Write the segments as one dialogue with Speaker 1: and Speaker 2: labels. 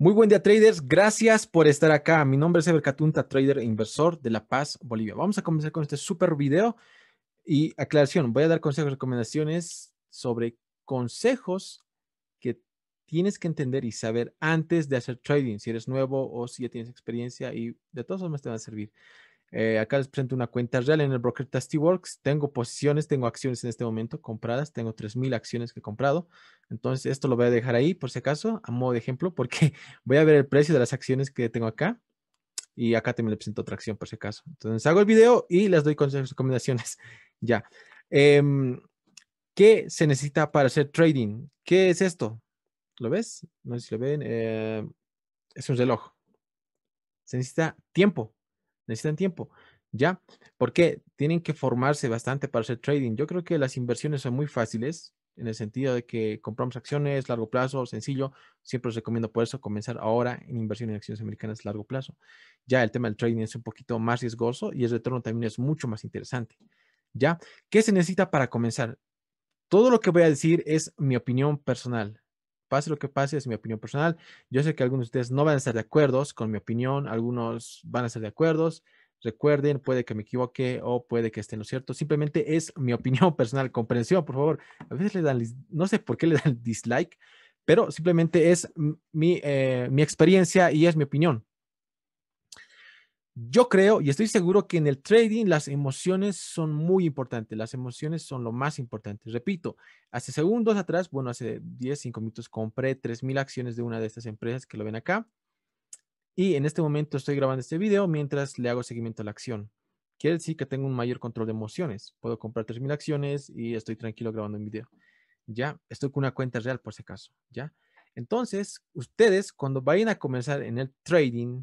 Speaker 1: Muy buen día, traders. Gracias por estar acá. Mi nombre es Ever Catunta, trader e inversor de La Paz, Bolivia. Vamos a comenzar con este super video y aclaración. Voy a dar consejos, recomendaciones sobre consejos que tienes que entender y saber antes de hacer trading, si eres nuevo o si ya tienes experiencia y de todos modos te van a servir. Eh, acá les presento una cuenta real en el broker Tastyworks. Tengo posiciones, tengo acciones en este momento compradas, tengo 3.000 acciones que he comprado. Entonces, esto lo voy a dejar ahí por si acaso, a modo de ejemplo, porque voy a ver el precio de las acciones que tengo acá. Y acá también les presento otra acción por si acaso. Entonces, hago el video y les doy consejos y recomendaciones. Ya. Em, ¿Qué se necesita para hacer trading? ¿Qué es esto? ¿Lo ves? No sé si lo ven. Eh, es un reloj. Se necesita tiempo necesitan tiempo. ¿Ya? Porque tienen que formarse bastante para hacer trading. Yo creo que las inversiones son muy fáciles en el sentido de que compramos acciones, largo plazo, sencillo. Siempre os recomiendo por eso comenzar ahora en inversión en acciones americanas, largo plazo. Ya el tema del trading es un poquito más riesgoso y el retorno también es mucho más interesante. ¿Ya? ¿Qué se necesita para comenzar? Todo lo que voy a decir es mi opinión personal pase lo que pase, es mi opinión personal. Yo sé que algunos de ustedes no van a estar de acuerdo con mi opinión, algunos van a estar de acuerdo. Recuerden, puede que me equivoque o puede que esté en lo cierto. Simplemente es mi opinión personal. Comprensión, por favor. A veces le dan, no sé por qué le dan dislike, pero simplemente es eh, mi experiencia y es mi opinión. Yo creo y estoy seguro que en el trading las emociones son muy importantes, las emociones son lo más importante. Repito, hace segundos atrás, bueno, hace 10, 5 minutos compré 3.000 acciones de una de estas empresas que lo ven acá. Y en este momento estoy grabando este video mientras le hago seguimiento a la acción. Quiere decir que tengo un mayor control de emociones. Puedo comprar 3.000 acciones y estoy tranquilo grabando un video. Ya, estoy con una cuenta real por si acaso. Ya. Entonces, ustedes cuando vayan a comenzar en el trading,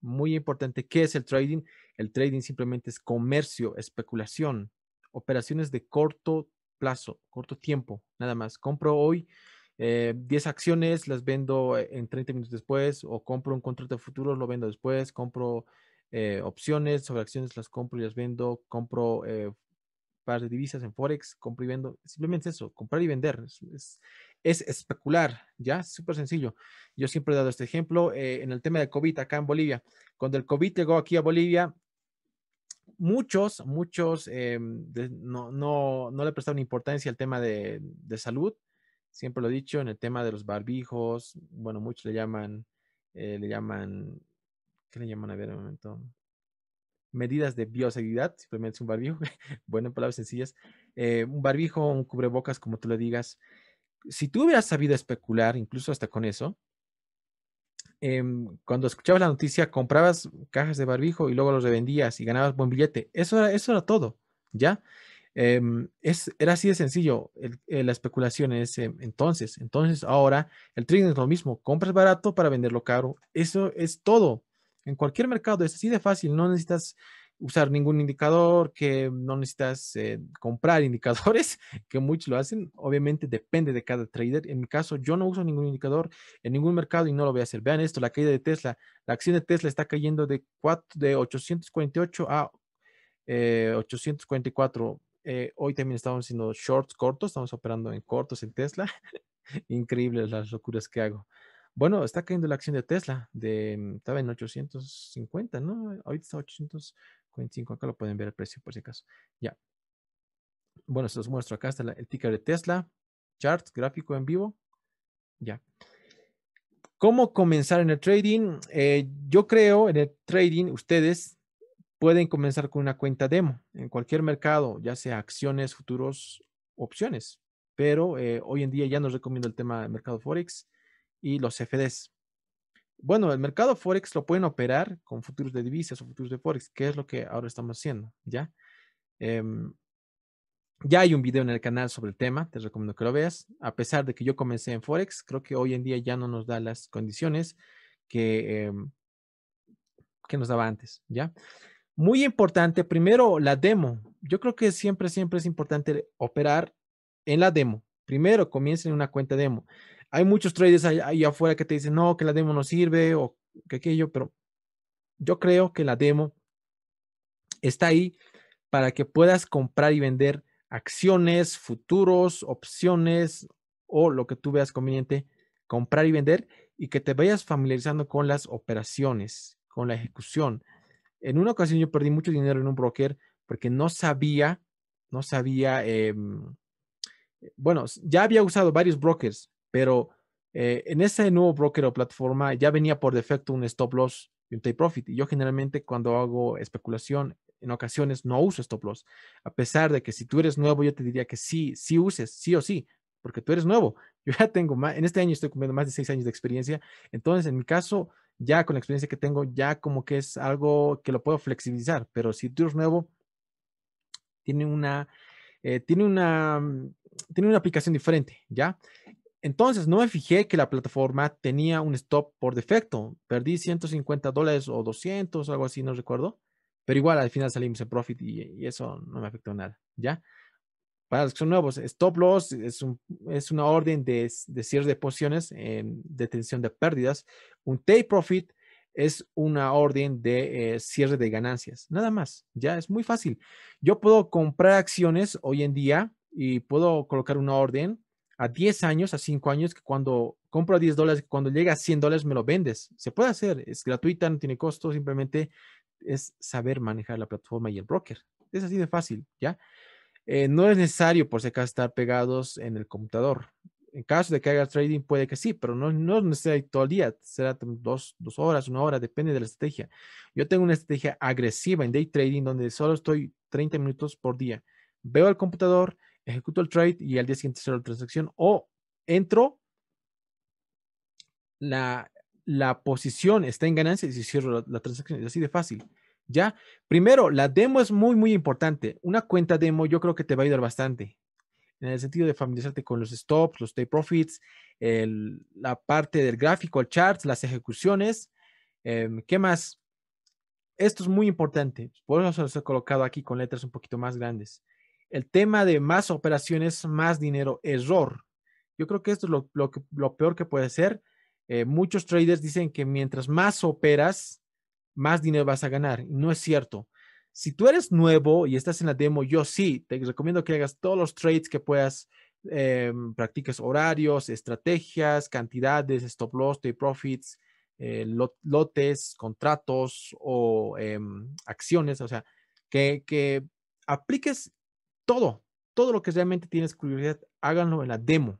Speaker 1: muy importante. ¿Qué es el trading? El trading simplemente es comercio, especulación, operaciones de corto plazo, corto tiempo, nada más. Compro hoy 10 eh, acciones, las vendo eh, en 30 minutos después, o compro un contrato de futuro, lo vendo después, compro eh, opciones sobre acciones, las compro y las vendo, compro eh, par de divisas en Forex, compro y vendo. Simplemente eso, comprar y vender. es, es especular, ¿ya? Súper sencillo. Yo siempre he dado este ejemplo eh, en el tema de COVID acá en Bolivia. Cuando el COVID llegó aquí a Bolivia, muchos, muchos em, no, le prestaron importancia al tema de, salud. Siempre lo he dicho, en el tema de los barbijos, bueno, muchos le llaman, eh, le llaman, ¿qué le llaman? A ver, un momento medidas de bioseguridad, simplemente un barbijo, bueno, en palabras sencillas, eh, un barbijo, un cubrebocas, como tú le digas, si tú hubieras sabido especular, incluso hasta con eso, em, cuando escuchabas la noticia, comprabas cajas de barbijo y luego los revendías y ganabas buen billete. Eso era, eso era todo, ¿ya? Em, es, era así de sencillo eh, la especulación en ese entonces. Entonces, ahora el trading es lo mismo: compras barato para venderlo caro. Eso es todo. En cualquier mercado es así de fácil, no necesitas usar ningún indicador, que no necesitas eh, comprar indicadores, que muchos lo hacen. Obviamente depende de cada trader. En mi caso, yo no uso ningún indicador en ningún mercado y no lo voy a hacer. Vean esto, la caída de Tesla. La acción de Tesla está cayendo de, de 848 a 844. Eh, eh, hoy también estamos haciendo shorts cortos, estamos operando en cortos en Tesla. Increíbles las locuras que hago. Bueno, está cayendo la acción de Tesla, de, mm, estaba en 850, ¿no? Ahorita está 800, acá lo pueden ver el precio por si acaso. Ya. Bueno, se los muestro. Acá está el ticker de Tesla, chart, gráfico en vivo. Ya. ¿Cómo comenzar en el trading? Eh, yo creo en el trading ustedes pueden comenzar con una cuenta demo en cualquier mercado, ya sea acciones, futuros, opciones. Pero eh, hoy en día ya nos recomiendo el tema del mercado Forex y los CFDs. Bueno, el mercado Forex lo pueden operar con futuros de divisas o futuros de Forex, que es lo que ahora estamos haciendo, ¿ya? Em, ya hay un video en el canal sobre el tema, te recomiendo que lo veas. A pesar de que yo comencé en Forex, creo que hoy en día ya no nos da las condiciones que, em, que nos daba antes, ¿ya? Muy importante, primero la demo. Yo creo que siempre, siempre es importante operar en la demo. Primero comiencen una cuenta demo. Hay muchos traders ahí, afuera que te dicen, no, que la demo no sirve o que aquello, pero yo creo que la demo está ahí para que puedas comprar y vender acciones, futuros, opciones o lo que tú veas conveniente comprar y vender y que te vayas familiarizando con las operaciones, con la ejecución. En una ocasión yo perdí mucho dinero en un broker porque no sabía, no sabía, em, bueno, ya había usado varios brokers, pero eh, en ese nuevo broker o plataforma ya venía por defecto un stop loss y un take profit. Y yo generalmente cuando hago especulación, en ocasiones no uso stop loss. A pesar de que si tú eres nuevo, yo te diría que sí, sí uses, sí o sí, porque tú eres nuevo. Yo ya tengo más, en este año estoy cumpliendo más de seis años de experiencia. Entonces, en mi caso, ya con la experiencia que tengo, ya como que es algo que lo puedo flexibilizar. Pero si tú eres nuevo, tiene una, eh, tiene una, mm, tiene una aplicación diferente, ¿ya? Entonces no me fijé que la plataforma tenía un stop por defecto. Perdí 150 dólares o 200, algo así, no recuerdo. Pero igual al final salimos en profit y, eso no me afectó nada, ¿ya? Para los que son nuevos, stop loss es, una orden de, cierre de posiciones, en detención de pérdidas. Un take profit es una orden de eh, cierre de ganancias. Nada más, ya es muy fácil. Yo puedo comprar acciones hoy en día y puedo colocar una orden a 10 años, a 5 años, que cuando compro a 10 dólares, cuando llega a 100 dólares me lo vendes. Se puede hacer, es gratuita, no tiene costo, simplemente es saber manejar la plataforma y el broker. Es así de fácil, ¿ya? Eh, no es necesario, por si acaso, estar pegados en el computador. En caso de que hagas trading, puede que sí, pero no, no es necesario todo el día. Será dos, dos horas, una hora, depende de la estrategia. Yo tengo una estrategia agresiva en day trading donde solo estoy 30 minutos por día. Veo el computador, ejecuto el trade y al día siguiente cierro la transacción o entro, la, la posición está en ganancia y cierro la, transacción. Es así de fácil. ¿Ya? Primero, la demo es muy, muy importante. Una cuenta demo yo creo que te va a ayudar bastante en el sentido de familiarizarte con los stops, los take profits, la parte del gráfico, el charts, las ejecuciones. Em, ¿Qué más? Esto es muy importante. Por eso los he colocado aquí con letras un poquito más grandes el tema de más operaciones, más dinero, error. Yo creo que esto es lo, peor que puede ser. Eh, muchos traders dicen que mientras más operas, más dinero vas a ganar. No es cierto. Si tú eres nuevo y estás en la demo, yo sí, te recomiendo que hagas todos los trades que puedas. Eh, practiques horarios, estrategias, cantidades, stop loss, take profits, eh, lotes, contratos o em, acciones. O sea, que, que apliques todo, todo lo que realmente tienes curiosidad, háganlo en la demo.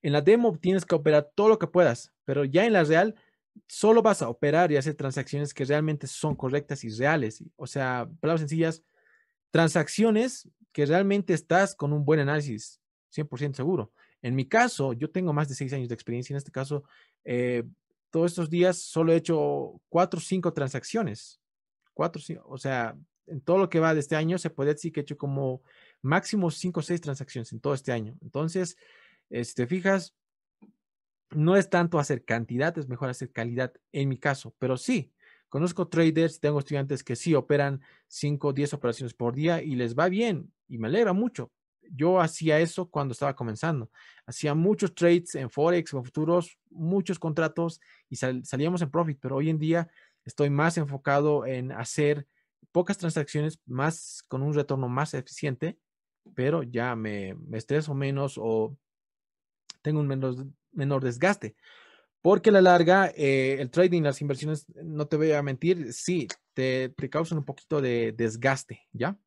Speaker 1: En la demo tienes que operar todo lo que puedas, pero ya en la real solo vas a operar y hacer transacciones que realmente son correctas y reales. O sea, palabras sencillas, transacciones que realmente estás con un buen análisis, 100% seguro. En mi caso, yo tengo más de seis años de experiencia. En este caso, eh, todos estos días solo he hecho cuatro o cinco transacciones. Cuatro, o sea, en todo lo que va de este año, se puede decir que he hecho como máximo 5 o 6 transacciones en todo este año. Entonces, si este, te fijas, no es tanto hacer cantidad, es mejor hacer calidad en mi caso, pero sí, conozco traders, tengo estudiantes que sí operan 5 o 10 operaciones por día y les va bien y me alegra mucho. Yo hacía eso cuando estaba comenzando. Hacía muchos trades en Forex, en futuros, muchos contratos y salíamos en profit, pero hoy en día estoy más enfocado en hacer pocas transacciones más con un retorno más eficiente, pero ya me, estreso menos o tengo un menos, menor desgaste. Porque a la larga, eh, el trading, las inversiones, no te voy a mentir, sí, te, causan un poquito de desgaste, ¿ya?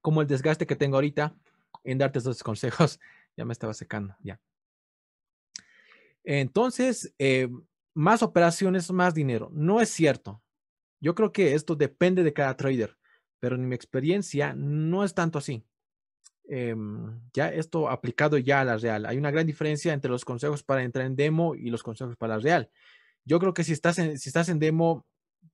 Speaker 1: Como el desgaste que tengo ahorita en darte esos consejos, ya me estaba secando, ya. Entonces, eh, más operaciones, más dinero. No es cierto. Yo creo que esto depende de cada trader, pero en mi experiencia no es tanto así. Em, ya esto aplicado ya a la real. Hay una gran diferencia entre los consejos para entrar en demo y los consejos para la real. Yo creo que si estás en, si estás en demo,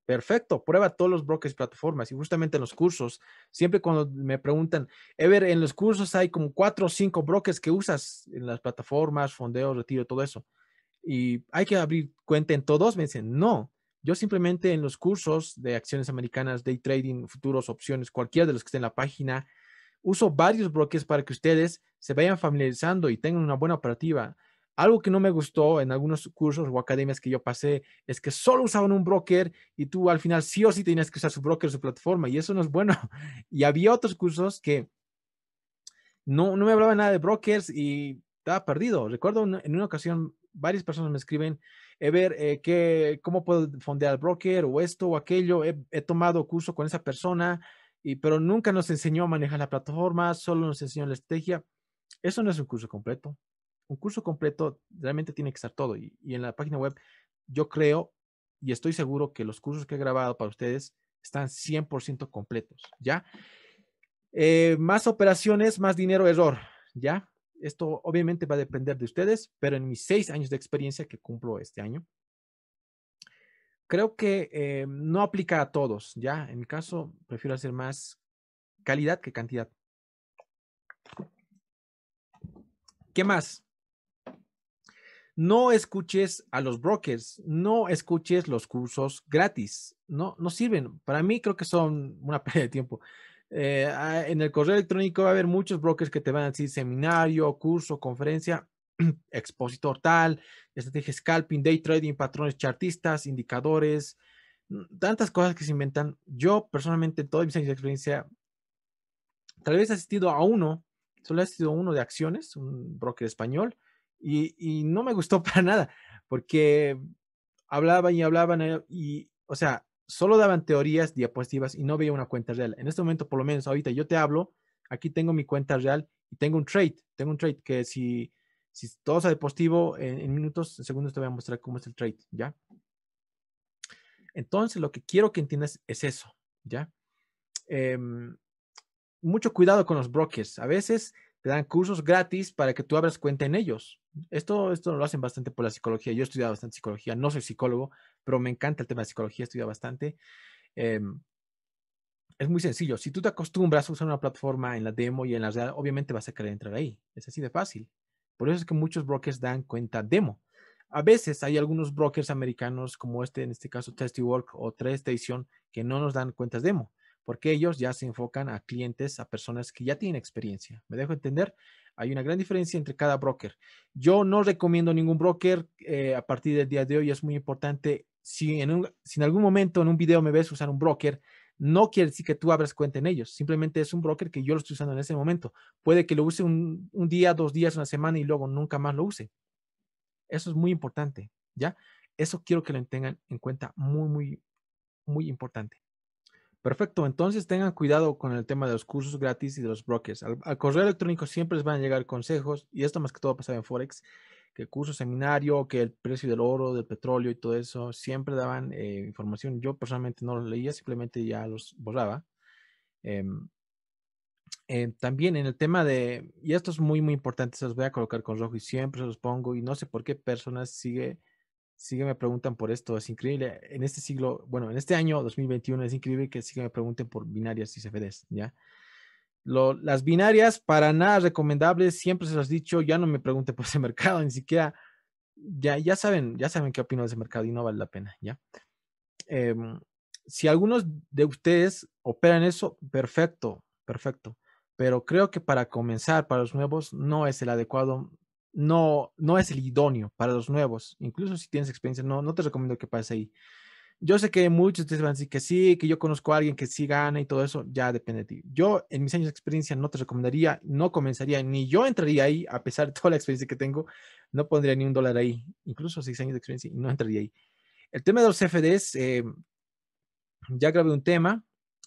Speaker 1: perfecto, prueba todos los brokers y plataformas. Y justamente en los cursos, siempre cuando me preguntan, Ever, en los cursos hay como cuatro o cinco brokers que usas en las plataformas, fondeo, retiro, todo eso y hay que abrir cuenta en todos. Me dicen, no, yo simplemente en los cursos de acciones americanas, day trading, futuros, opciones, cualquiera de los que esté en la página, uso varios brokers para que ustedes se vayan familiarizando y tengan una buena operativa. Algo que no me gustó en algunos cursos o academias que yo pasé es que solo usaban un broker y tú al final sí o sí tenías que usar su broker, su plataforma y eso no es bueno. Y había otros cursos que no, no me hablaban nada de brokers y estaba perdido. Recuerdo en una ocasión varias personas me escriben, Ever, eh, eh, ¿qué, ¿cómo puedo fondear al broker o esto o aquello? He, tomado curso con esa persona, y, pero nunca nos enseñó a manejar la plataforma, solo nos enseñó la estrategia. Eso no es un curso completo. Un curso completo realmente tiene que estar todo. Y, en la página web yo creo y estoy seguro que los cursos que he grabado para ustedes están 100% completos, ¿ya? Eh, más operaciones, más dinero, error, ¿ya? Esto obviamente va a depender de ustedes, pero en mis seis años de experiencia que cumplo este año, creo que eh, no aplica a todos, ¿ya? En mi caso, prefiero hacer más calidad que cantidad. ¿Qué más? No escuches a los brokers, no escuches los cursos gratis, no, no sirven. Para mí creo que son una pérdida de tiempo. Eh, ah, en el correo electrónico va a haber muchos brokers que te van a decir seminario, curso, conferencia, expositor tal, estrategia scalping, day trading, patrones chartistas, indicadores, mm, tantas cosas que se inventan. Yo personalmente, en mis años de experiencia, tal vez he asistido a uno, solo he asistido a uno de acciones, un broker español, y, y no me gustó para nada, porque hablaban y hablaban eh, y, o sea, solo daban teorías, diapositivas y no veía una cuenta real. En este momento, por lo menos ahorita yo te hablo, aquí tengo mi cuenta real y tengo un trade, tengo un trade que si, si todo sale positivo en, minutos, en segundos te voy a mostrar cómo es el trade, ¿ya? Entonces, lo que quiero que entiendas es eso, ¿ya? Em, mucho cuidado con los brokers. A veces te dan cursos gratis para que tú abras cuenta en ellos. Esto, esto lo hacen bastante por la psicología. Yo he estudiado bastante psicología, no soy psicólogo, pero me encanta el tema de psicología, estudia bastante. Em, es muy sencillo. Si tú te acostumbras a usar una plataforma en la demo y en la real, obviamente vas a querer entrar ahí. Es así de fácil. Por eso es que muchos brokers dan cuenta demo. A veces hay algunos brokers americanos, como este, en este caso Testiwork o TradeStation, que no nos dan cuentas demo, porque ellos ya se enfocan a clientes, a personas que ya tienen experiencia. ¿Me dejo entender? Hay una gran diferencia entre cada broker. Yo no recomiendo ningún broker eh, a partir del día de hoy. Es muy importante si en, algún momento en un video me ves usar un broker, no quiere decir que tú abras cuenta en ellos, simplemente es un broker que yo lo estoy usando en ese momento. Puede que lo use un, día, dos días, una semana y luego nunca más lo use. Eso es muy importante, ¿ya? Eso quiero que lo tengan en cuenta, muy, muy, muy importante. Perfecto, entonces tengan cuidado con el tema de los cursos gratis y de los brokers. Al, correo electrónico siempre les van a llegar consejos y esto más que todo pasado en Forex curso seminario, que el precio del oro, del petróleo y todo eso, siempre daban eh, información. Yo personalmente no los leía, simplemente ya los borraba. Em, eh, también en el tema de, y esto es muy, muy importante, se los voy a colocar con rojo y siempre se los pongo y no sé por qué personas sigue, sigue me preguntan por esto, es increíble. En este siglo, bueno, en este año 2021 es increíble que sigue me pregunten por binarias y CFDs, ¿ya? las binarias, para nada recomendables, siempre se los he dicho, ya no me pregunte por ese mercado, ni siquiera, ya, ya saben, ya saben qué opino de ese mercado y no vale la pena, ¿ya? Em, si algunos de ustedes operan eso, perfecto, perfecto, pero creo que para comenzar, para los nuevos, no es el adecuado, no, no es el idóneo para los nuevos, incluso si tienes experiencia, no, no te recomiendo que pases ahí. Yo sé que muchos te van a decir que sí, que yo conozco a alguien que sí gana y todo eso, ya depende de ti. Yo en mis años de experiencia no te recomendaría, no comenzaría, ni yo entraría ahí, a pesar de toda la experiencia que tengo, no pondría ni un dólar ahí, incluso seis años de experiencia, y no entraría ahí. El tema de los CFDs, eh, ya grabé un tema,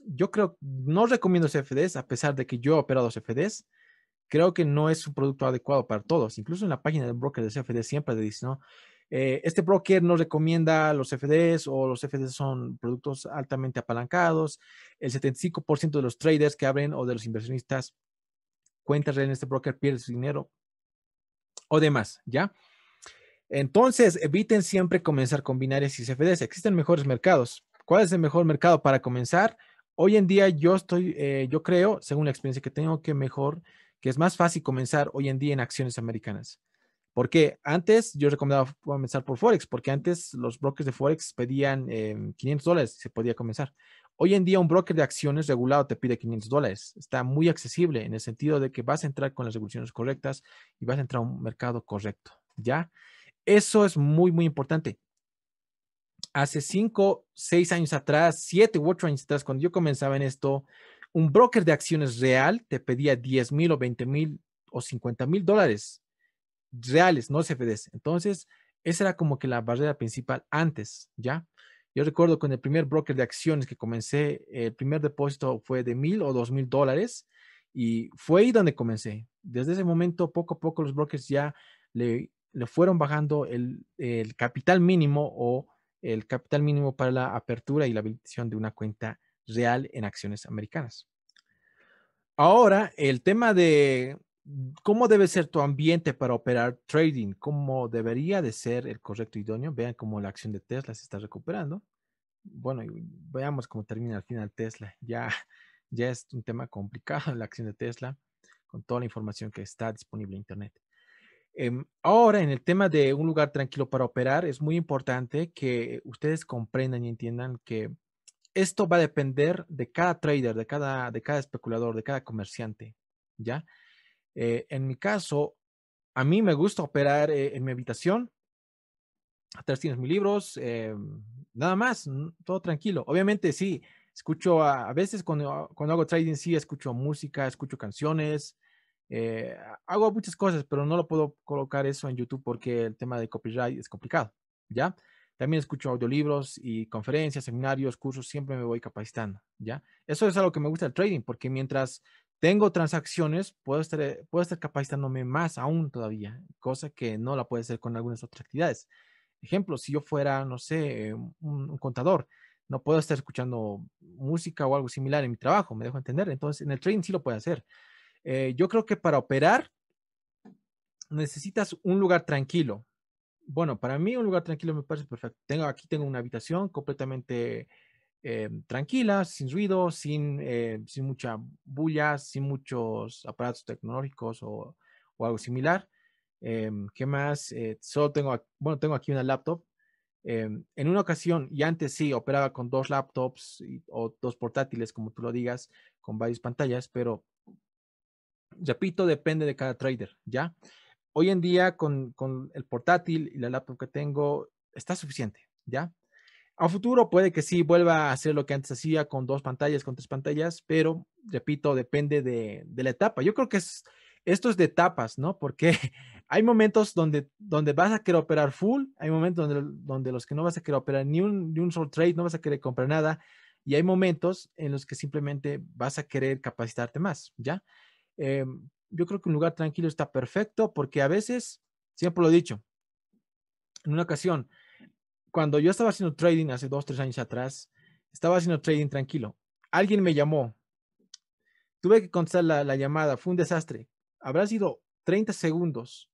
Speaker 1: yo creo, no recomiendo CFDs, a pesar de que yo he operado CFDs, creo que no es un producto adecuado para todos. Incluso en la página del broker de CFD siempre te dice, ¿no? Eh, este broker no recomienda los FDs o los FDs son productos altamente apalancados. El 75% de los traders que abren o de los inversionistas cuentan en este broker pierden su dinero o demás, ¿ya? Entonces, eviten siempre comenzar con binarias y CFDs. Existen mejores mercados. ¿Cuál es el mejor mercado para comenzar? Hoy en día yo estoy, eh, yo creo, según la experiencia que tengo, que mejor, que es más fácil comenzar hoy en día en acciones americanas. Porque antes yo recomendaba comenzar por Forex, porque antes los brokers de Forex pedían 500 em, dólares y se podía comenzar. Hoy en día un broker de acciones regulado te pide 500 dólares. Está muy accesible en el sentido de que vas a entrar con las regulaciones correctas y vas a entrar a un mercado correcto. ¿Ya? Eso es muy, muy importante. Hace 5, 6 años atrás, 7 u 8 años atrás, cuando yo comenzaba en esto, un broker de acciones real te pedía 10 mil o 20 mil o 50 mil dólares reales, no CFDs. Entonces, esa era como que la barrera principal antes, ¿ya? Yo recuerdo con el primer broker de acciones que comencé, el primer depósito fue de mil o dos mil dólares y fue ahí donde comencé. Desde ese momento, poco a poco, los brokers ya le, le fueron bajando el, el, capital mínimo o el capital mínimo para la apertura y la habilitación de una cuenta real en acciones americanas. Ahora, el tema de cómo debe ser tu ambiente para operar trading, cómo debería de ser el correcto idóneo. Vean cómo la acción de Tesla se está recuperando. Bueno, veamos cómo termina al final Tesla. Ya, ya es un tema complicado la acción de Tesla con toda la información que está disponible en Internet. Em, ahora, en el tema de un lugar tranquilo para operar, es muy importante que ustedes comprendan y entiendan que esto va a depender de cada trader, de cada, de cada especulador, de cada comerciante, ¿ya? Eh, en mi caso, a mí me gusta operar eh, en mi habitación. Atrás tienes mis libros, eh, nada más, todo tranquilo. Obviamente sí, escucho a, veces cuando, cuando hago trading, sí, escucho música, escucho canciones, hago muchas cosas, pero no lo puedo colocar eso en YouTube porque el tema de copyright es complicado, ¿ya? También escucho audiolibros y conferencias, seminarios, cursos, siempre me voy capacitando, ¿ya? Eso es algo que me gusta el trading, porque mientras tengo transacciones, puedo estar, eh, estar capacitándome más aún todavía, cosa que no la puede hacer con algunas otras actividades. Ejemplo, si yo fuera, no sé, eh, un, contador, no puedo estar escuchando música o algo similar en mi trabajo, me dejo entender. Entonces, en el trading sí lo puede hacer. Eh, yo creo que para operar necesitas un lugar tranquilo. Bueno, para mí un lugar tranquilo me parece perfecto. Tengo, aquí tengo una habitación completamente eh, tranquila, sin ruido, eh, sin, mucha bulla, sin muchos aparatos tecnológicos o, algo similar. Eh, ¿Qué más? solo tengo, bueno, tengo aquí una laptop. en una ocasión, y antes sí, operaba con dos laptops o dos portátiles, como tú lo digas, con varias pantallas, pero repito, depende de cada trader, ¿ya? Hoy en día, con, con el portátil y la laptop que tengo, está suficiente, ¿ya? A futuro puede que sí vuelva a hacer lo que antes hacía con dos pantallas, con tres pantallas, pero repito, depende de, la etapa. Yo creo que es, esto es de etapas, ¿no? Porque hay momentos donde, donde vas a querer operar full, hay momentos donde, donde los que no vas a querer operar ni un, ni un solo trade, no vas a querer comprar nada, y hay momentos en los que simplemente vas a querer capacitarte más, ¿ya? Em, yo creo que un lugar tranquilo está perfecto porque a veces, siempre lo he dicho, en una ocasión, cuando yo estaba haciendo trading hace dos, tres años atrás, estaba haciendo trading tranquilo. Alguien me llamó. Tuve que contestar la, llamada. Fue un desastre. Habrá sido 30 segundos.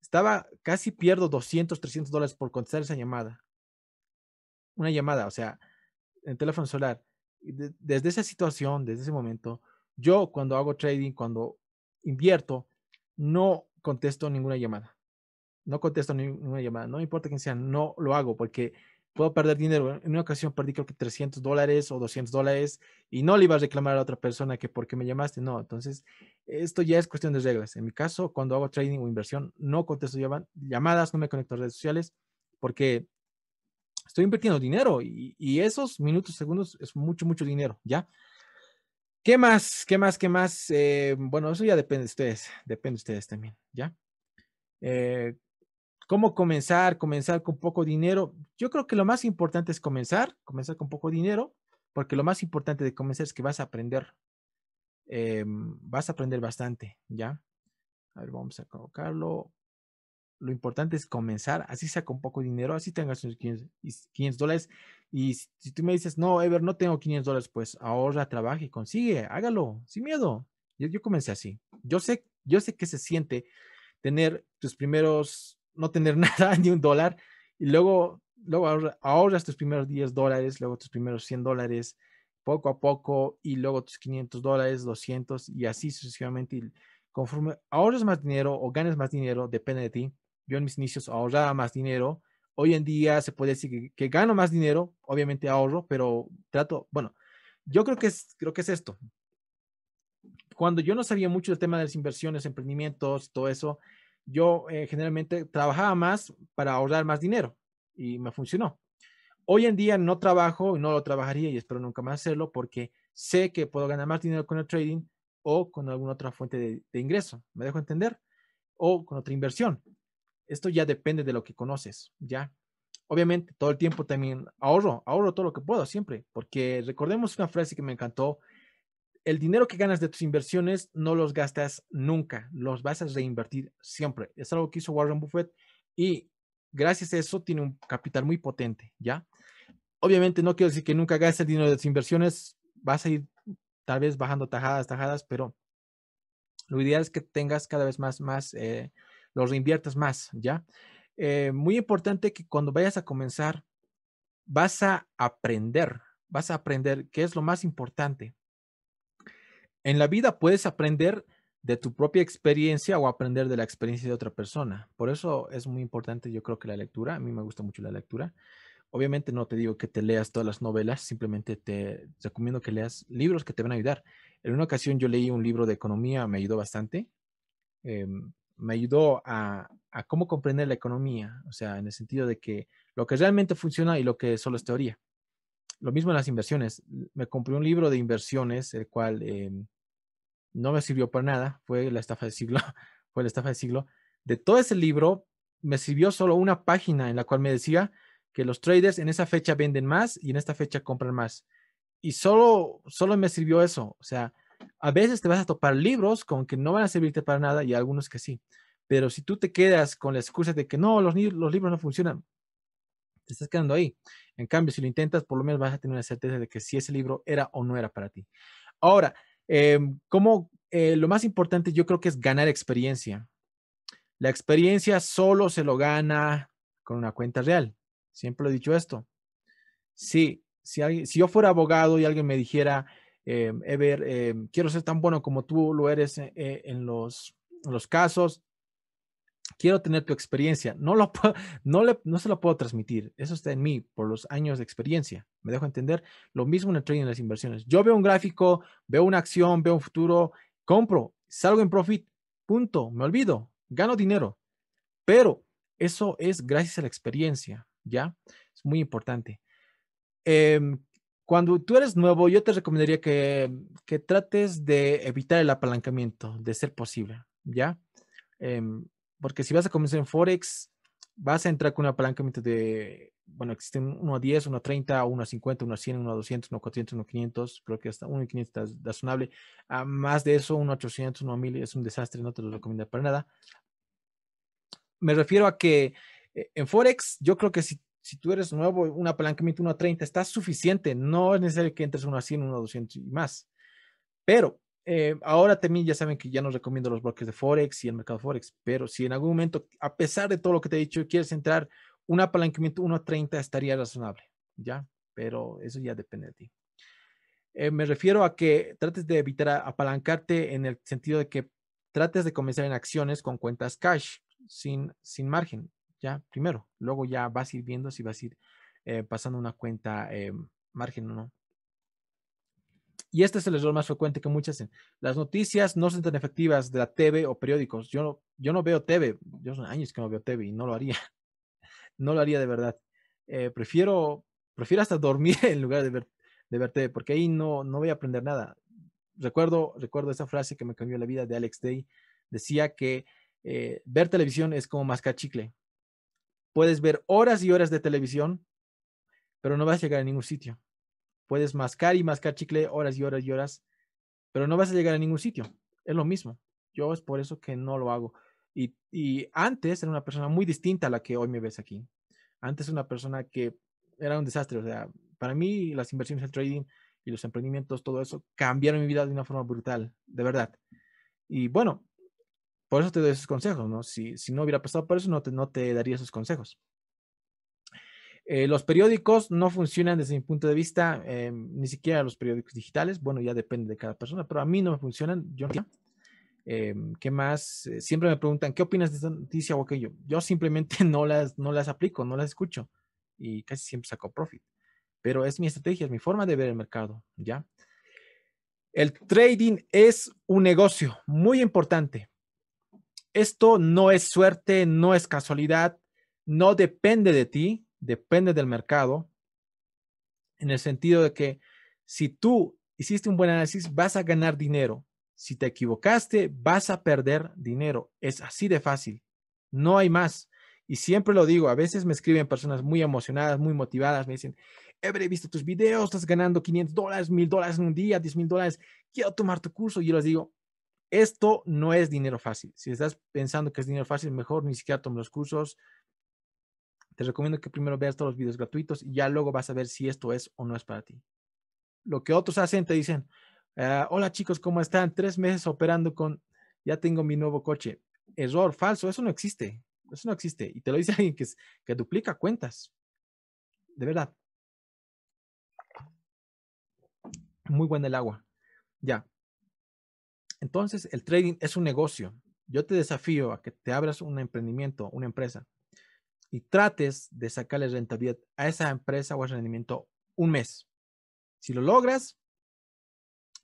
Speaker 1: Estaba, casi pierdo 200, 300 dólares por contestar esa llamada. Una llamada, o sea, en teléfono solar. desde esa situación, desde ese momento, yo cuando hago trading, cuando invierto, no contesto ninguna llamada no contesto ninguna llamada, no importa quién sea, no lo hago porque puedo perder dinero. En una ocasión perdí creo que 300 dólares o 200 dólares y no le iba a reclamar a otra persona que porque me llamaste, no. Entonces, esto ya es cuestión de reglas. En mi caso, cuando hago trading o inversión, no contesto llamadas, no me conecto a redes sociales porque estoy invirtiendo dinero y, esos minutos, segundos es mucho, mucho dinero, ¿ya? ¿Qué más? ¿Qué más? ¿Qué más? Eh, bueno, eso ya depende de ustedes, depende de ustedes también, ¿ya? Eh, ¿Cómo comenzar? Comenzar con poco dinero. Yo creo que lo más importante es comenzar, comenzar con poco dinero, porque lo más importante de comenzar es que vas a aprender. Em, vas a aprender bastante, ¿ya? A ver, vamos a colocarlo. Lo importante es comenzar, así sea con poco dinero, así tengas unos 500, dólares. Y si, tú me dices, no, Ever, no tengo 500 dólares, pues ahorra, trabaje, consigue, hágalo, sin miedo. Yo, comencé así. Yo sé, yo sé que se siente tener tus primeros no tener nada, ni un dólar, y luego, luego ahorras tus primeros 10 dólares, luego tus primeros 100 dólares, poco a poco, y luego tus 500 dólares, 200, y así sucesivamente. Y conforme ahorras más dinero o ganes más dinero, depende de ti. Yo en mis inicios ahorraba más dinero. Hoy en día se puede decir que, gano más dinero, obviamente ahorro, pero trato, bueno, yo creo que es, creo que es esto cuando yo no sabía mucho del tema de las inversiones, emprendimientos, todo eso, yo eh, generalmente trabajaba más para ahorrar más dinero y me funcionó. Hoy en día no trabajo y no lo trabajaría y espero nunca más hacerlo porque sé que puedo ganar más dinero con el trading o con alguna otra fuente de, de ingreso, ¿me dejo entender? O con otra inversión. Esto ya depende de lo que conoces, ¿ya? Obviamente, todo el tiempo también ahorro, ahorro todo lo que puedo siempre, porque recordemos una frase que me encantó el dinero que ganas de tus inversiones no los gastas nunca, los vas a reinvertir siempre. Es algo que hizo Warren Buffett y gracias a eso tiene un capital muy potente, ¿ya? Obviamente no quiero decir que nunca gastes el dinero de tus inversiones, vas a ir tal vez bajando tajadas, tajadas, pero lo ideal es que tengas cada vez más, más, eh, los reinviertas más, ¿ya? Eh, muy importante que cuando vayas a comenzar, vas a aprender, vas a aprender qué es lo más importante. En la vida puedes aprender de tu propia experiencia o aprender de la experiencia de otra persona. Por eso es muy importante, yo creo que la lectura, a mí me gusta mucho la lectura. Obviamente no te digo que te leas todas las novelas, simplemente te recomiendo que leas libros que te van a ayudar. En una ocasión yo leí un libro de economía, me ayudó bastante. Em, me ayudó a, cómo comprender la economía, o sea, en el sentido de que lo que realmente funciona y lo que solo es teoría. Lo mismo en las inversiones. Me compré un libro de inversiones, el cual... Em, no me sirvió para nada, fue la estafa de siglo, fue la estafa de siglo. De todo ese libro me sirvió solo una página en la cual me decía que los traders en esa fecha venden más y en esta fecha compran más. Y solo, solo me sirvió eso. O sea, a veces te vas a topar libros con que no van a servirte para nada y algunos que sí. Pero si tú te quedas con la excusa de que no, los, libros no funcionan, te estás quedando ahí. En cambio, si lo intentas, por lo menos vas a tener la certeza de que si ese libro era o no era para ti. Ahora, Em, como eh, lo más importante yo creo que es ganar experiencia. La experiencia solo se lo gana con una cuenta real. Siempre he dicho esto. Si, si, yo fuera abogado y alguien me dijera, em, Ever, em, quiero ser tan bueno como tú lo eres eh, en los casos, quiero tener tu experiencia. No, lo, no, no se lo puedo transmitir. Eso está en mí por los años de experiencia. Me dejo entender. Lo mismo en el trading en las inversiones. Yo veo un gráfico, veo una acción, veo un futuro, compro, salgo en profit, punto, me olvido, gano dinero. Pero eso es gracias a la experiencia, ¿ya? Es muy importante. Em, cuando tú eres nuevo, yo te recomendaría que, trates de evitar el apalancamiento, de ser posible, ¿ya? Em, porque si vas a comenzar en Forex, vas a entrar con un apalancamiento de, bueno, existen 1 a 10, 1 a 30, 1 a 50, 1 a 100, 1 a 200, 1 a 400, 1 a 500, creo que hasta 1 a 500 es razonable. A más de eso, 1 a 800, 1 a 1000 es un desastre, no te lo recomiendo para nada. Me refiero a que en Forex, yo creo que si, tú eres nuevo, un apalancamiento 1 a 30 está suficiente, no es necesario que entres 1 a 100, 1 a 200 y más. Pero eh, ahora también ya saben que ya no recomiendo los bloques de Forex y el mercado Forex, pero si en algún momento, a pesar de todo lo que te he dicho, quieres entrar, un apalancamiento 1.30 estaría razonable, ¿ya? Pero eso ya depende de ti. Eh, me refiero a que trates de evitar apalancarte en el sentido de que trates de comenzar en acciones con cuentas cash, sin, sin margen, ¿ya? Primero, luego ya vas a ir viendo si vas a ir eh, pasando una cuenta margen o no. Y este es el error más frecuente que muchas hacen. Las noticias no son tan efectivas de la TV o periódicos. Yo no, yo no veo TV. Yo son años que no veo TV y no lo haría. No lo haría de verdad. Eh, prefiero, prefiero hasta dormir en lugar de ver, de ver TV, porque ahí no, no voy a aprender nada. Recuerdo, recuerdo esa frase que me cambió la vida de Alex Day. Decía que eh, ver televisión es como mascar chicle. Puedes ver horas y horas de televisión, pero no vas a llegar a ningún sitio. Puedes mascar y mascar chicle horas y horas y horas, pero no vas a llegar a ningún sitio. Es lo mismo. Yo es por eso que no lo hago. Y, antes era una persona muy distinta a la que hoy me ves aquí. Antes una persona que era un desastre. O sea, para mí las inversiones en trading y los emprendimientos, todo eso, cambiaron mi vida de una forma brutal, de verdad. Y bueno, por eso te doy esos consejos, ¿no? Si, no hubiera pasado por eso, no te, no te daría esos consejos. Eh, los periódicos no funcionan desde mi punto de vista, eh, ni siquiera los periódicos digitales. Bueno, ya depende de cada persona, pero a mí no me funcionan. Yo em, ¿Qué más? Eh, siempre me preguntan, ¿qué opinas de esta noticia o aquello? Yo simplemente no las, no las aplico, no las escucho y casi siempre saco profit. Pero es mi estrategia, es mi forma de ver el mercado, ¿ya? El trading es un negocio muy importante. Esto no es suerte, no es casualidad, no depende de ti, depende del mercado, en el sentido de que si tú hiciste un buen análisis, vas a ganar dinero. Si te equivocaste, vas a perder dinero. Es así de fácil. No hay más. Y siempre lo digo, a veces me escriben personas muy emocionadas, muy motivadas, me dicen, he visto tus videos, estás ganando 500 dólares, 1000 dólares en un día, 10 mil dólares, quiero tomar tu curso. Y yo les digo, esto no es dinero fácil. Si estás pensando que es dinero fácil, mejor ni siquiera tomes los cursos, te recomiendo que primero veas todos los videos gratuitos y ya luego vas a ver si esto es o no es para ti. Lo que otros hacen, te dicen, ah, hola chicos, ¿cómo están? Tres meses operando con, ya tengo mi nuevo coche. Error, falso, eso no existe. Eso no existe. Y te lo dice alguien que, que duplica cuentas. De verdad. Muy buena el agua. Ya. Entonces, el trading es un negocio. Yo te desafío a que te abras un emprendimiento, una empresa y trates de sacarle rentabilidad a esa empresa o a rendimiento un mes. Si lo logras,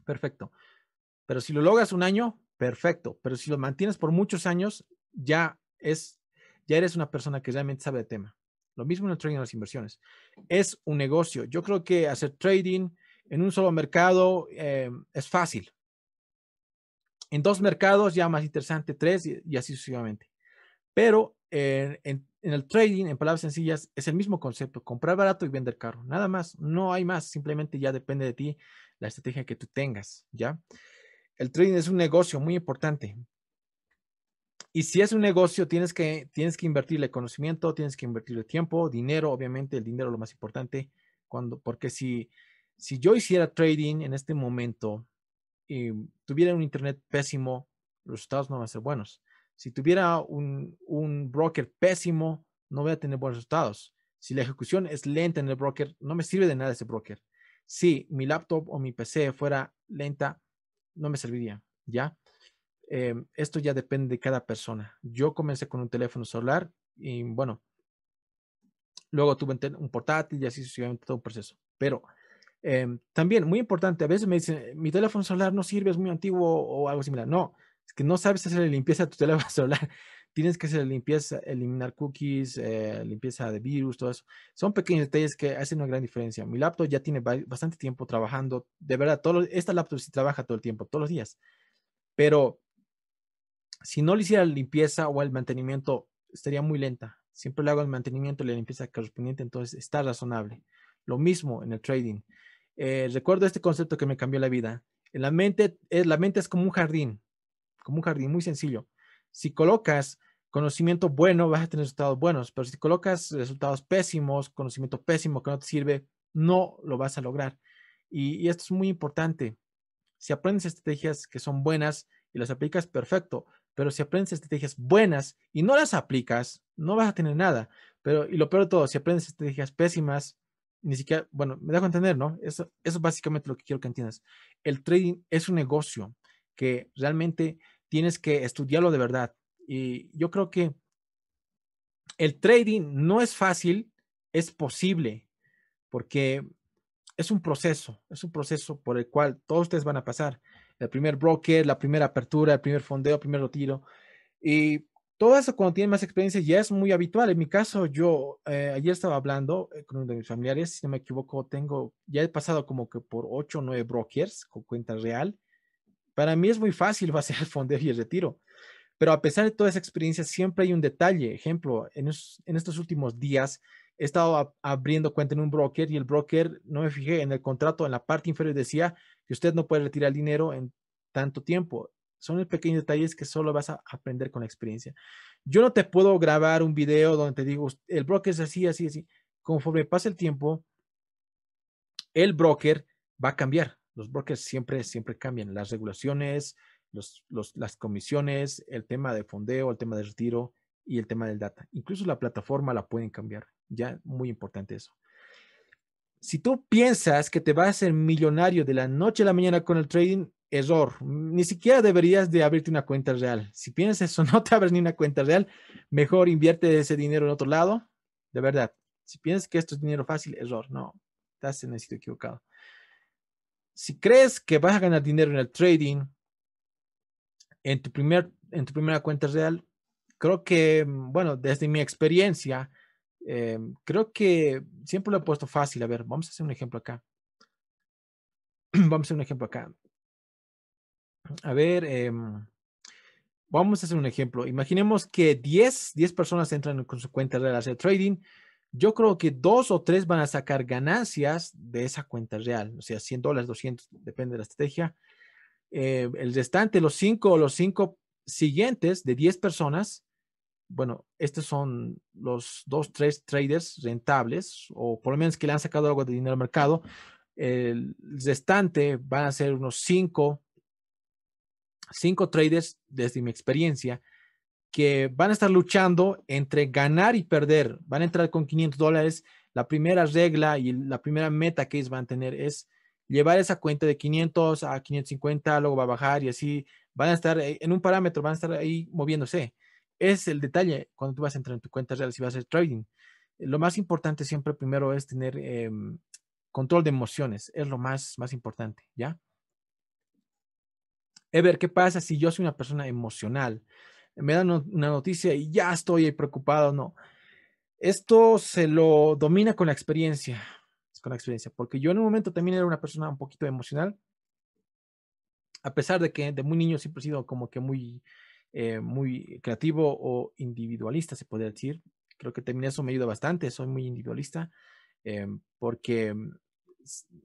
Speaker 1: perfecto. Pero si lo logras un año, perfecto. Pero si lo mantienes por muchos años, ya es, ya eres una persona que realmente sabe el tema. Lo mismo en el trading de las inversiones. Es un negocio. Yo creo que hacer trading en un solo mercado eh, es fácil. En dos mercados ya más interesante, tres y, así sucesivamente. Pero eh, en, en el trading, en palabras sencillas, es el mismo concepto, comprar barato y vender caro, nada más, no hay más, simplemente ya depende de ti la estrategia que tú tengas, ¿ya? El trading es un negocio muy importante. Y si es un negocio, tienes que, tienes que invertirle conocimiento, tienes que invertirle tiempo, dinero, obviamente el dinero es lo más importante, cuando, porque si, si yo hiciera trading en este momento y tuviera un internet pésimo, los resultados no van a ser buenos. Si tuviera un, broker pésimo, no voy a tener buenos resultados. Si la ejecución es lenta en el broker, no me sirve de nada ese broker. Si mi laptop o mi PC fuera lenta, no me serviría, ¿ya? Eh, esto ya depende de cada persona. Yo comencé con un teléfono celular y bueno, luego tuve un portátil y así sucesivamente todo un proceso. Pero eh, también, muy importante, a veces me dicen, mi teléfono celular no sirve, es muy antiguo o algo similar. No, es que no sabes hacer la limpieza de tu teléfono celular. Tienes que hacer la limpieza, eliminar cookies, eh, limpieza de virus, todo eso. Son pequeños detalles que hacen una gran diferencia. Mi laptop ya tiene bastante tiempo trabajando. De verdad, todo, esta laptop sí trabaja todo el tiempo, todos los días. Pero si no le hiciera la limpieza o el mantenimiento, estaría muy lenta. Siempre le hago el mantenimiento y la limpieza correspondiente, entonces está razonable. Lo mismo en el trading. Eh, recuerdo este concepto que me cambió la vida. la, mente, eh, la mente es como un jardín como un jardín muy sencillo. Si colocas conocimiento bueno, vas a tener resultados buenos, pero si colocas resultados pésimos, conocimiento pésimo que no te sirve, no lo vas a lograr. Y, esto es muy importante. Si aprendes estrategias que son buenas y las aplicas, perfecto. Pero si aprendes estrategias buenas y no las aplicas, no vas a tener nada. Pero, y lo peor de todo, si aprendes estrategias pésimas, ni siquiera, bueno, me dejo entender, ¿no? Eso, eso es básicamente lo que quiero que entiendas. El trading es un negocio que realmente tienes que estudiarlo de verdad. Y yo creo que el trading no es fácil, es posible, porque es un proceso, es un proceso por el cual todos ustedes van a pasar. El primer broker, la primera apertura, el primer fondeo, el primer retiro. Y todo eso cuando tienen más experiencia ya es muy habitual. En mi caso, yo eh, ayer estaba hablando eh, con uno de mis familiares, si no me equivoco, tengo, ya he pasado como que por 8 o 9 brokers con cuenta real para mí es muy fácil vaciar el fondeo y el retiro, pero a pesar de toda esa experiencia, siempre hay un detalle. Ejemplo, en, estos últimos días he estado abriendo cuenta en un broker y el broker, no me fijé, en el contrato, en la parte inferior decía que usted no puede retirar el dinero en tanto tiempo. Son los pequeños detalles que solo vas a aprender con la experiencia. Yo no te puedo grabar un video donde te digo, el broker es así, así, así. Conforme pasa el tiempo, el broker va a cambiar. Los brokers siempre, siempre cambian las regulaciones, las comisiones, el tema de fondeo, el tema de retiro y el tema del data. Incluso la plataforma la pueden cambiar. Ya muy importante eso. Si tú piensas que te vas a ser millonario de la noche a la mañana con el trading, error. Ni siquiera deberías de abrirte una cuenta real. Si piensas eso, no te abres ni una cuenta real. Mejor invierte ese dinero en otro lado. De verdad. Si piensas que esto es dinero fácil, error. No, estás en el sitio equivocado si crees que vas a ganar dinero en el trading, en tu, primer, en tu primera cuenta real, creo que, bueno, desde mi experiencia, eh, creo que siempre lo he puesto fácil. A ver, vamos a hacer un ejemplo acá. vamos a hacer un ejemplo acá. A ver, em, vamos a hacer un ejemplo. Imaginemos que 10, 10 personas entran con su cuenta real a hacer trading yo creo que dos o tres van a sacar ganancias de esa cuenta real, o sea, 100 dólares, 200, depende de la estrategia. Eh, el restante, los cinco o los cinco siguientes de 10 personas, bueno, estos son los dos, tres traders rentables, o por lo menos que le han sacado algo de dinero al mercado. El restante van a ser unos cinco, cinco traders, desde mi experiencia, que van a estar luchando entre ganar y perder. Van a entrar con 500 dólares. La primera regla y la primera meta que ellos van a tener es llevar esa cuenta de 500 a 550, luego va a bajar y así van a estar eh, en un parámetro, van a estar ahí moviéndose. Es el detalle cuando tú vas a entrar en tu cuenta real si vas a hacer trading. Lo más importante siempre primero es tener em, control de emociones, es lo más, más importante, ¿ya? Ever, ¿qué pasa si yo soy una persona emocional? me dan una noticia y ya estoy preocupado, no. Esto se lo domina con la experiencia, con la experiencia, porque yo en un momento también era una persona un poquito emocional, a pesar de que de muy niño siempre he sido como que muy, eh, muy creativo o individualista, se podría decir. Creo que también eso me ayuda bastante, soy muy individualista, eh, porque mm,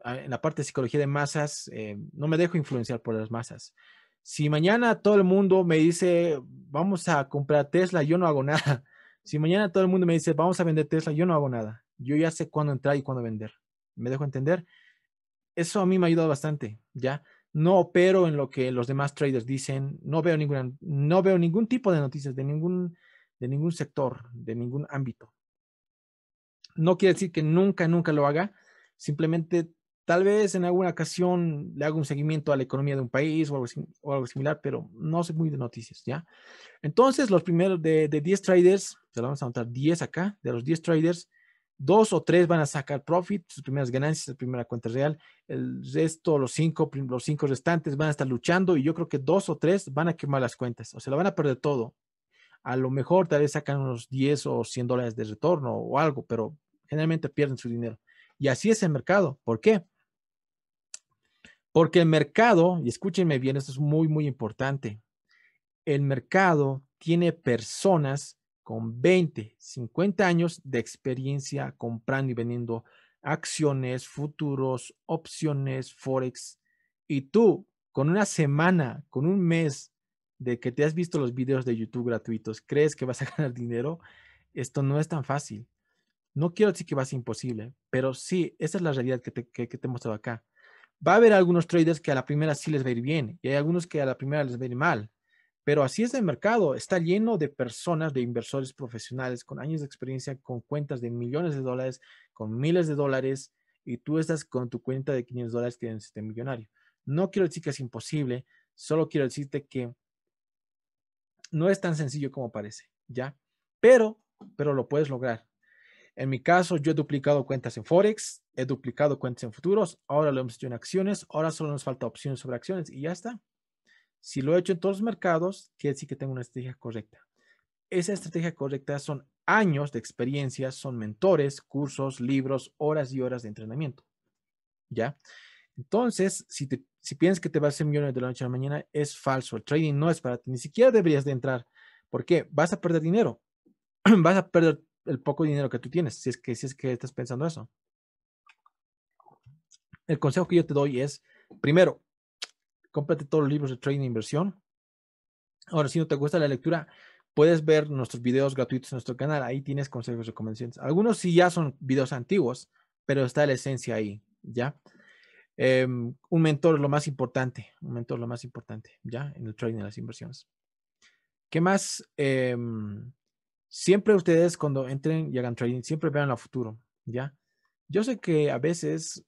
Speaker 1: en la parte de psicología de masas eh, no me dejo influenciar por las masas. Si mañana todo el mundo me dice, vamos a comprar Tesla, yo no hago nada. Si mañana todo el mundo me dice, vamos a vender Tesla, yo no hago nada. Yo ya sé cuándo entrar y cuándo vender. ¿Me dejo entender? Eso a mí me ha ayudado bastante, ¿ya? No opero en lo que los demás traders dicen, no veo, ninguna, no veo ningún tipo de noticias de ningún, de ningún sector, de ningún ámbito. No quiere decir que nunca, nunca lo haga, simplemente Tal vez en alguna ocasión le hago un seguimiento a la economía de un país o algo, similar, pero no sé muy de noticias, ¿ya? Entonces, los primeros de, 10 traders, se lo vamos a anotar 10 acá, de los 10 traders, dos o tres van a sacar profit, sus primeras ganancias, su primera cuenta real. El resto, los cinco, los cinco restantes van a estar luchando y yo creo que dos o tres van a quemar las cuentas, o sea, lo van a perder todo. A lo mejor tal vez sacan unos 10 o 100 dólares de retorno o algo, pero generalmente pierden su dinero. Y así es el mercado. ¿Por qué? Porque el mercado, y escúchenme bien, esto es muy, muy importante, el mercado tiene personas con 20, 50 años de experiencia comprando y vendiendo acciones, futuros, opciones, forex. Y tú, con una semana, con un mes de que te has visto los videos de YouTube gratuitos, crees que vas a ganar dinero, esto no es tan fácil. No quiero decir que va a ser imposible, pero sí, esa es la realidad que te, he mostrado acá va a haber algunos traders que a la primera sí les va a ir bien y hay algunos que a la primera les va a ir mal. Pero así es el mercado, está lleno de personas, de inversores profesionales con años de experiencia, con cuentas de millones de dólares, con miles de dólares, y tú estás con tu cuenta de 500 dólares que tienes este millonario. No quiero decir que es imposible, solo quiero decirte que no es tan sencillo como parece, ¿ya? Pero, pero lo puedes lograr. En mi caso, yo he duplicado cuentas en Forex, he duplicado cuentas en futuros, ahora lo hemos hecho en acciones, ahora solo nos falta opciones sobre acciones y ya está. Si lo he hecho en todos los mercados, quiere decir que tengo una estrategia correcta. Esa estrategia correcta son años de experiencia, son mentores, cursos, libros, horas y horas de entrenamiento. ¿Ya? Entonces, si, piensas que te vas a hacer millones de la noche a la mañana, es falso. El trading no es para ti. Ni siquiera deberías de entrar. ¿Por Vas a perder dinero. vas a perder el poco dinero que tú tienes, si es que, si es que estás pensando eso. El consejo que yo te doy es, primero, cómprate todos los libros de trading e inversión. Ahora, si no te gusta la lectura, puedes ver nuestros videos gratuitos en nuestro canal. Ahí tienes consejos y recomendaciones. Algunos sí ya son videos antiguos, pero está la esencia ahí, ¿ya? Em, un mentor es lo más importante, un mentor es lo más importante, ¿ya? En el trading de las inversiones. ¿Qué más? Em, siempre ustedes cuando entren y hagan trading, siempre vean a futuro, ¿ya? Yo sé que a veces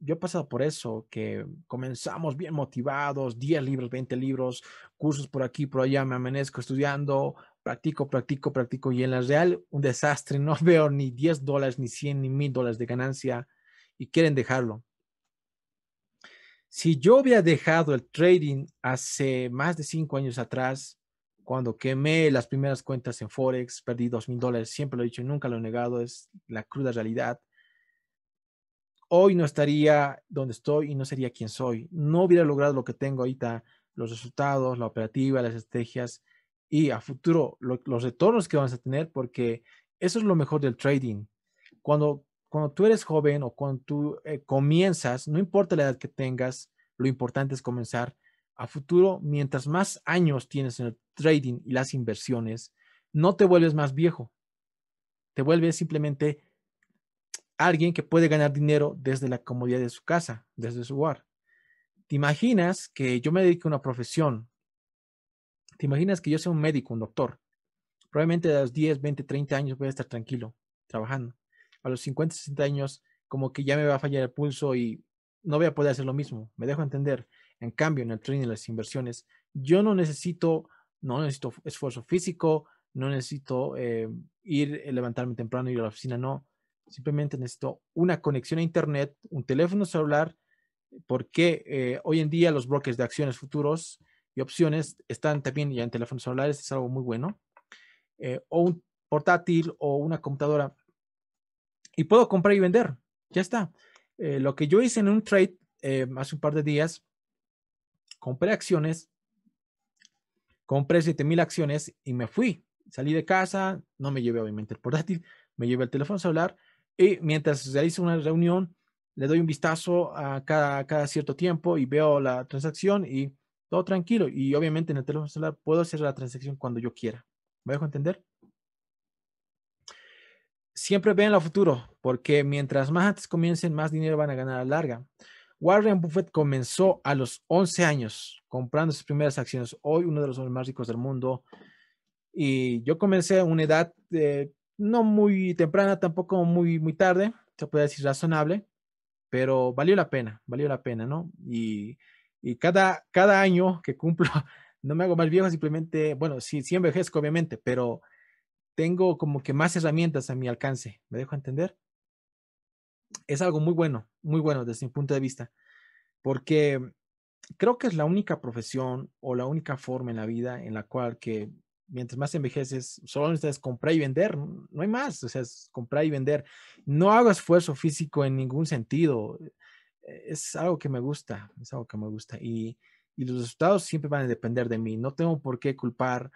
Speaker 1: yo he pasado por eso, que comenzamos bien motivados, 10 libros, 20 libros, cursos por aquí, por allá, me amanezco estudiando, practico, practico, practico, y en la real un desastre, no veo ni 10 dólares, ni 100, ni 1000 dólares de ganancia y quieren dejarlo. Si yo hubiera dejado el trading hace más de 5 años atrás, cuando quemé las primeras cuentas en Forex, perdí dos mil dólares, siempre lo he dicho, y nunca lo he negado, es la cruda realidad. Hoy no estaría donde estoy y no sería quien soy. No hubiera logrado lo que tengo ahorita, los resultados, la operativa, las estrategias y a futuro los retornos que vamos a tener, porque eso es lo mejor del trading. Cuando, cuando tú eres joven o cuando tú eh, comienzas, no importa la edad que tengas, lo importante es comenzar a futuro, mientras más años tienes en el trading y las inversiones, no te vuelves más viejo. Te vuelves simplemente alguien que puede ganar dinero desde la comodidad de su casa, desde su hogar. ¿Te imaginas que yo me dedique a una profesión? ¿Te imaginas que yo sea un médico, un doctor? Probablemente a los 10, 20, 30 años voy a estar tranquilo, trabajando. A los 50, 60 años, como que ya me va a fallar el pulso y no voy a poder hacer lo mismo. Me dejo entender. En cambio, en el trading y las inversiones, yo no necesito, no necesito esfuerzo físico, no necesito eh, ir, eh, levantarme temprano, y ir a la oficina, no. Simplemente necesito una conexión a Internet, un teléfono celular, porque eh, hoy en día los brokers de acciones futuros y opciones están también ya en teléfonos celulares, es algo muy bueno. o un portátil o una computadora. Y puedo comprar y vender, ya está. lo que yo hice en un trade hace un par de días, compré acciones, compré 7000 acciones y me fui. Salí de casa, no me llevé obviamente el portátil, me llevé el teléfono celular y mientras realizo una reunión, le doy un vistazo a cada, cada cierto tiempo y veo la transacción y todo tranquilo. Y obviamente en el teléfono celular puedo hacer la transacción cuando yo quiera. ¿Me dejo entender? Siempre vean lo futuro, porque mientras más antes comiencen, más dinero van a ganar a larga. Warren Buffett comenzó a los 11 años comprando sus primeras acciones. Hoy uno de los más ricos del mundo. Y yo comencé a una edad eh, no muy temprana, tampoco muy, muy tarde, se puede decir razonable, pero valió la pena, valió la pena, ¿no? Y, cada, cada año que cumplo, no me hago más viejo, simplemente, bueno, sí, sí envejezco, obviamente, pero tengo como que más herramientas a mi alcance, ¿me dejo entender? es algo muy bueno, muy bueno desde mi punto de vista, porque creo que es la única profesión o la única forma en la vida en la cual que mientras más envejeces, solo necesitas comprar y vender, no hay más, o sea, es comprar y vender. No hago esfuerzo físico en ningún sentido, es algo que me gusta, es algo que me gusta y, los resultados siempre van a depender de mí, no tengo por qué culpar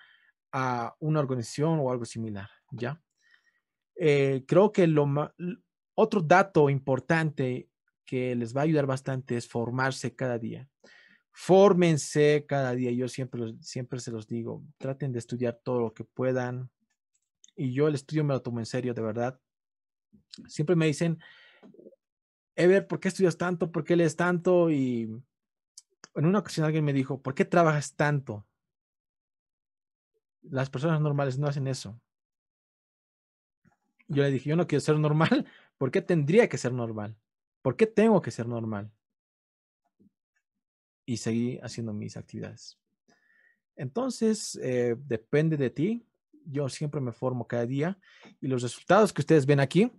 Speaker 1: a una organización o algo similar, ¿ya? Eh, creo que lo, más... Otro dato importante que les va a ayudar bastante es formarse cada día. Fórmense cada día. Yo siempre, siempre se los digo, traten de estudiar todo lo que puedan. Y yo el estudio me lo tomo en serio, de verdad. Siempre me dicen, Ever, eh, ¿por qué estudias tanto? ¿Por qué lees tanto? Y en una ocasión alguien me dijo, ¿por qué trabajas tanto? Las personas normales no hacen eso. Yo le dije, yo no quiero ser normal, ¿Por qué tendría que ser normal? ¿Por qué tengo que ser normal? Y seguí haciendo mis actividades. Entonces, eh, depende de ti. Yo siempre me formo cada día y los resultados que ustedes ven aquí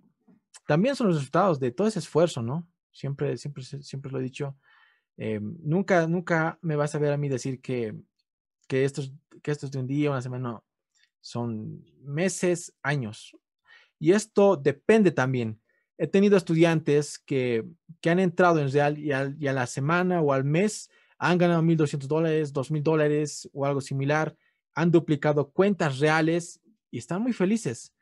Speaker 1: también son los resultados de todo ese esfuerzo, ¿no? Siempre, siempre, siempre lo he dicho. Eh, nunca, nunca me vas a ver a mí decir que, esto, que esto es de un día, una semana, no. Son meses, años. Y esto depende también he tenido estudiantes que, han entrado en Real y, a la semana o al mes han ganado 1.200 dólares, 2.000 dólares o algo similar, han duplicado cuentas reales y están muy felices.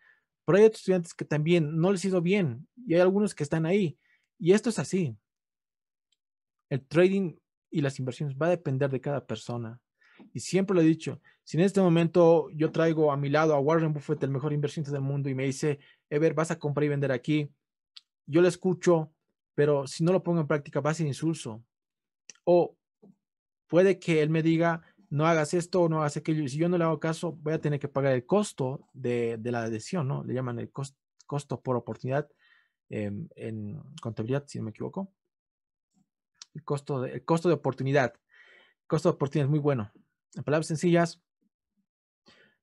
Speaker 1: Pero hay otros estudiantes que también no les ha ido bien y hay algunos que están ahí. Y esto es así. El trading y las inversiones va a depender de cada persona. Y siempre lo he dicho, si en este momento yo traigo a mi lado a Warren Buffett, el mejor inversionista del mundo, y me dice, Ever, vas a comprar y vender aquí, yo le escucho, pero si no lo pongo en práctica va a ser insulso. O puede que él me diga, no hagas esto o no hagas aquello, y si yo no le hago caso, voy a tener que pagar el costo de, la adhesión, ¿no? Le llaman el costo por oportunidad em, en contabilidad, si no me equivoco. El costo, el costo de oportunidad. El costo de oportunidad es muy bueno. En palabras sencillas,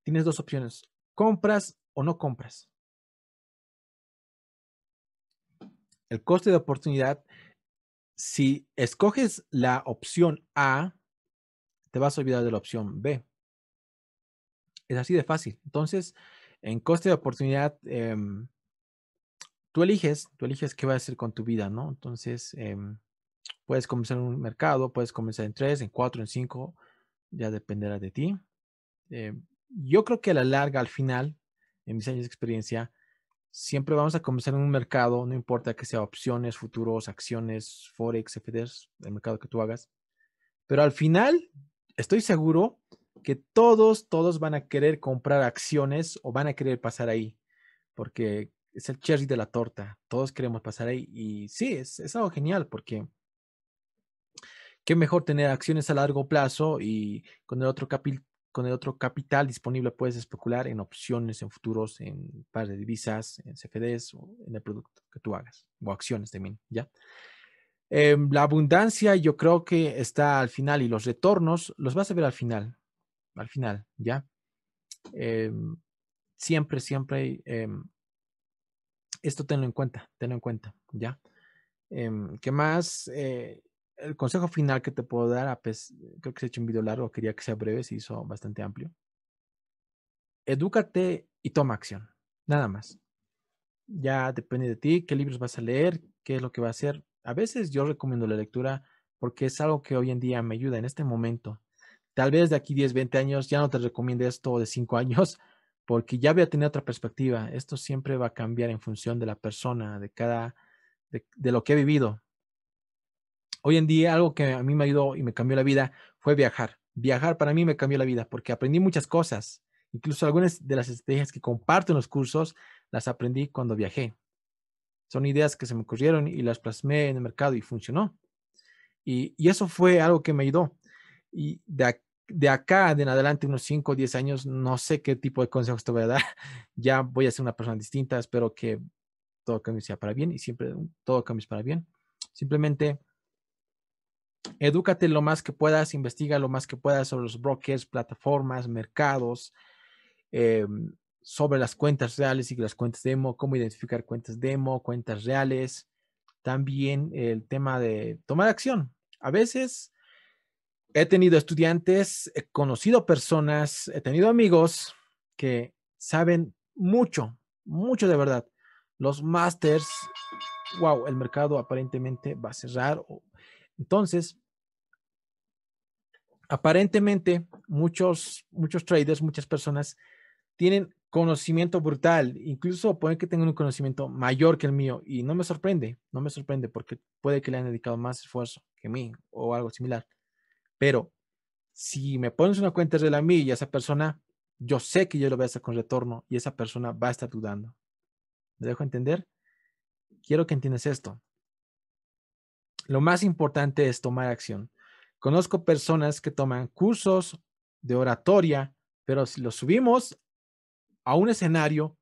Speaker 1: tienes dos opciones. Compras o no compras. el coste de oportunidad, si escoges la opción A, te vas a olvidar de la opción B. Es así de fácil. Entonces, en coste de oportunidad, em, tú eliges, tú eliges qué va a hacer con tu vida, ¿no? Entonces, em, puedes comenzar en un mercado, puedes comenzar en tres, en cuatro, en cinco, ya dependerá de ti. Em, yo creo que a la larga, al final, en mis años de experiencia, siempre vamos a comenzar en un mercado, no importa que sea opciones, futuros, acciones, forex, FDs, el mercado que tú hagas. Pero al final, estoy seguro que todos, todos van a querer comprar acciones o van a querer pasar ahí, porque es el cherry de la torta. Todos queremos pasar ahí y sí, es, algo genial porque qué mejor tener acciones a largo plazo y con el otro capítulo con el otro capital disponible puedes especular en opciones, en futuros, en par de divisas, en CFDs o en el producto que tú hagas o acciones también, ¿ya? Em, la abundancia yo creo que está al final y los retornos los vas a ver al final, al final, ¿ya? Em, siempre, siempre, em, esto tenlo en cuenta, tenlo en cuenta, ¿ya? ¿Qué más? Eh, el consejo final que te puedo dar, creo que se ha hecho un video largo, quería que sea breve, se hizo bastante amplio. Edúcate y toma acción, nada más. Ya depende de ti, qué libros vas a leer, qué es lo que vas a hacer. A veces yo recomiendo la lectura porque es algo que hoy en día me ayuda en este momento. Tal vez de aquí 10, 20 años ya no te recomiende esto de 5 años porque ya voy a tener otra perspectiva. Esto siempre va a cambiar en función de la persona, de cada, de lo que he vivido, hoy en día algo que a mí me ayudó y me cambió la vida fue viajar. Viajar para mí me cambió la vida porque aprendí muchas cosas. Incluso algunas de las estrategias que comparto en los cursos las aprendí cuando viajé. Son ideas que se me ocurrieron y las plasmé en el mercado y funcionó. Y, eso fue algo que me ayudó. Y de, acá en adelante, unos 5 o 10 años, no sé qué tipo de consejos te voy a dar. Ya voy a ser una persona distinta. Espero que todo cambie sea para bien y siempre todo cambie para bien. Simplemente edúcate lo más que puedas, investiga lo más que puedas sobre los brokers, plataformas, mercados, em, sobre las cuentas reales y las cuentas demo, cómo identificar cuentas demo, cuentas reales. También el tema de tomar acción. A veces he tenido estudiantes, he conocido personas, he tenido amigos que saben mucho, mucho de verdad. Los masters, wow, el mercado aparentemente va a cerrar o entonces, aparentemente muchos, muchos traders, muchas personas tienen conocimiento brutal, incluso pueden que tengan un conocimiento mayor que el mío y no me sorprende, no me sorprende porque puede que le hayan dedicado más esfuerzo que mí o algo similar. Pero si me pones una cuenta de la mía y esa persona, yo sé que yo lo voy a hacer con retorno y esa persona va a estar dudando. ¿Me dejo entender? Quiero que entiendas esto. Lo más importante es tomar acción. Conozco personas que toman cursos de oratoria, pero si los subimos a un escenario,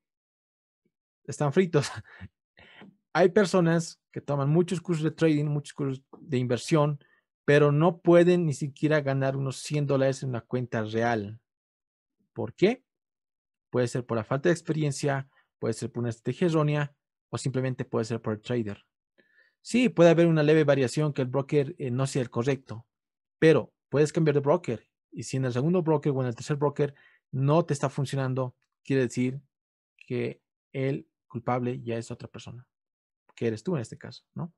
Speaker 1: están fritos. Hay personas que toman muchos cursos de trading, muchos cursos de inversión, pero no pueden ni siquiera ganar unos 100 dólares en una cuenta real. ¿Por qué? Puede ser por la falta de experiencia, puede ser por una estrategia errónea o simplemente puede ser por el trader. Sí, puede haber una leve variación que el broker eh, no sea el correcto, pero puedes cambiar de broker. Y si en el segundo broker o en el tercer broker no te está funcionando, quiere decir que el culpable ya es otra persona, que eres tú en este caso, ¿no?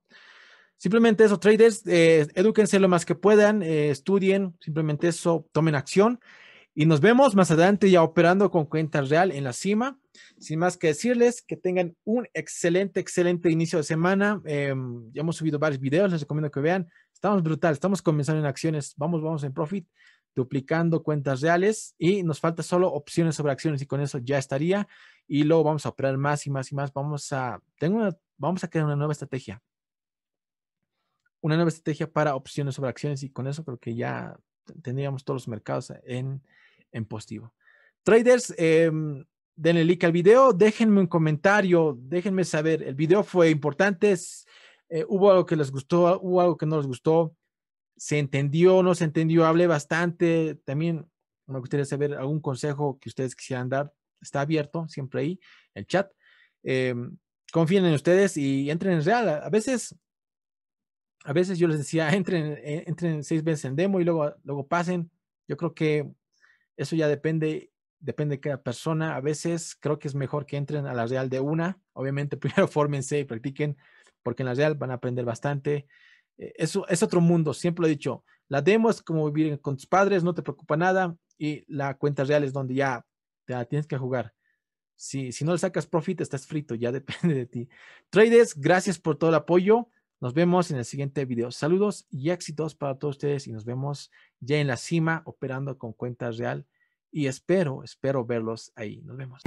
Speaker 1: Simplemente eso, traders, eh, edúquense lo más que puedan, eh, estudien, simplemente eso, tomen acción. Y nos vemos más adelante ya operando con cuenta real en la cima. Sin más que decirles, que tengan un excelente, excelente inicio de semana. Em, ya hemos subido varios videos, les recomiendo que vean. Estamos brutal, estamos comenzando en acciones. Vamos, vamos en profit, duplicando cuentas reales y nos falta solo opciones sobre acciones y con eso ya estaría. Y luego vamos a operar más y más y más. Vamos a, tengo vamos a crear una nueva estrategia. Una nueva estrategia para opciones sobre acciones y con eso creo que ya tendríamos todos los mercados en, en positivo. Traders, em, denle like al video, déjenme un comentario, déjenme saber, el video fue importante, eh, hubo algo que les gustó, hubo algo que no les gustó, se entendió, no se entendió, hablé bastante, también me gustaría saber algún consejo que ustedes quisieran dar, está abierto siempre ahí, el chat. Em, confíen en ustedes y entren en real. A veces, a veces yo les decía, entren, eh, entren seis veces en demo y luego, luego pasen. Yo creo que eso ya depende, depende de cada persona. A veces creo que es mejor que entren a la real de una. Obviamente primero fórmense y practiquen, porque en la real van a aprender bastante. Eh, eso es otro mundo, siempre lo he dicho. La demo es como vivir con tus padres, no te preocupa nada. Y la cuenta real es donde ya te tienes que jugar. Si, si no le sacas profit, estás frito, ya depende de ti. Traders, gracias por todo el apoyo. Nos vemos en el siguiente video. Saludos y éxitos para todos ustedes y nos vemos ya en la cima operando con cuenta real y espero, espero verlos ahí. Nos vemos.